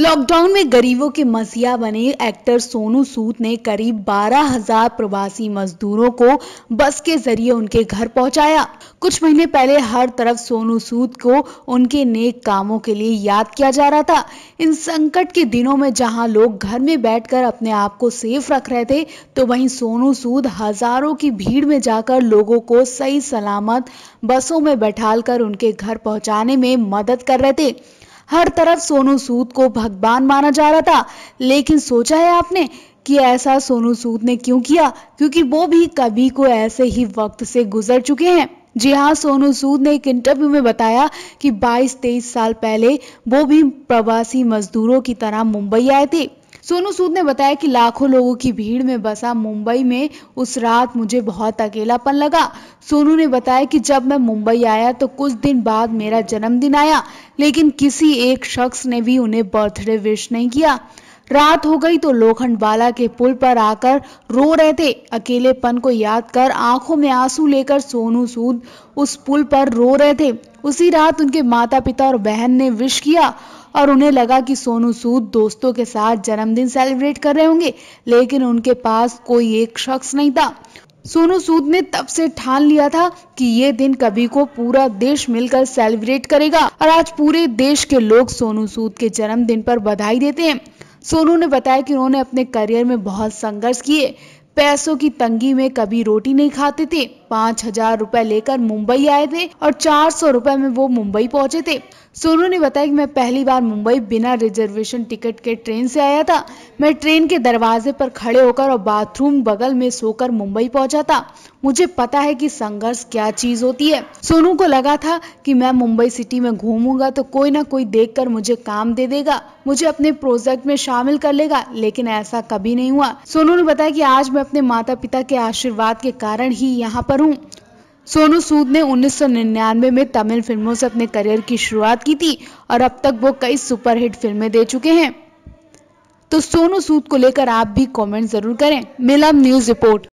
lockdown में गरीबों के मसीहा बने एक्टर सोनू सूद ने करीब 12,000 प्रवासी मजदूरों को बस के जरिए उनके घर पहुंचाया कुछ महीने पहले हर तरफ सोनू सूद को उनके नेक कामों के लिए याद किया जा रहा था इन संकट के दिनों में जहां लोग घर में बैठकर अपने आप को सेफ रख रहे थे तो वहीं सोनू सूद हजारों की भीड़ में जाकर लोगों को सही सलामत बसों में बैठाल कर उनके घर पहुँचाने में मदद कर रहे थे हर तरफ सोनू सूद को भगवान माना जा रहा था लेकिन सोचा है आपने कि ऐसा सोनू सूद ने क्यों किया क्योंकि वो भी कभी को ऐसे ही वक्त से गुजर चुके हैं जी हाँ सोनू सूद ने एक इंटरव्यू में बताया कि 22-23 साल पहले वो भी प्रवासी मजदूरों की तरह मुंबई आए थे सोनू सूद ने बताया कि लाखों लोगों की भीड़ में बसा मुंबई में उस रात मुझे बहुत अकेलापन लगा सोनू ने बताया कि जब मैं मुंबई आया तो कुछ दिन बाद मेरा जन्मदिन आया लेकिन किसी एक शख्स ने भी उन्हें बर्थडे विश नहीं किया रात हो गई तो लोखंडवाला के पुल पर आकर रो रहे थे अकेलेपन को याद कर आंखों में आंसू लेकर सोनू सूद उस पुल पर रो रहे थे उसी रात उनके माता पिता और बहन ने विश किया और उन्हें लगा कि सोनू सूद दोस्तों के साथ जन्मदिन सेलिब्रेट कर रहे होंगे लेकिन उनके पास कोई एक शख्स नहीं था सोनू सूद ने तब से ठान लिया था कि ये दिन कभी को पूरा देश मिलकर सेलिब्रेट करेगा और आज पूरे देश के लोग सोनू सूद के जन्मदिन पर बधाई देते हैं सोनू ने बताया कि उन्होंने अपने करियर में बहुत संघर्ष किए पैसों की तंगी में कभी रोटी नहीं खाते थे पाँच हजार रूपए लेकर मुंबई आए थे और चार सौ रूपए में वो मुंबई पहुंचे थे सोनू ने बताया कि मैं पहली बार मुंबई बिना रिजर्वेशन टिकट के ट्रेन से आया था मैं ट्रेन के दरवाजे पर खड़े होकर और बाथरूम बगल में सोकर मुंबई पहुंचा था मुझे पता है कि संघर्ष क्या चीज होती है सोनू को लगा था कि मैं मुंबई सिटी में घूमूंगा तो कोई ना कोई देखकर मुझे काम दे देगा मुझे अपने प्रोजेक्ट में शामिल कर लेगा लेकिन ऐसा कभी नहीं हुआ सोनू ने बताया की आज मैं अपने माता पिता के आशीर्वाद के कारण ही यहाँ पर करूं सोनू सूद ने 1999 में तमिल फिल्मों से अपने करियर की शुरुआत की थी और अब तक वो कई सुपरहिट फिल्में दे चुके हैं तो सोनू सूद को लेकर आप भी कमेंट जरूर करें मिलम न्यूज़ रिपोर्ट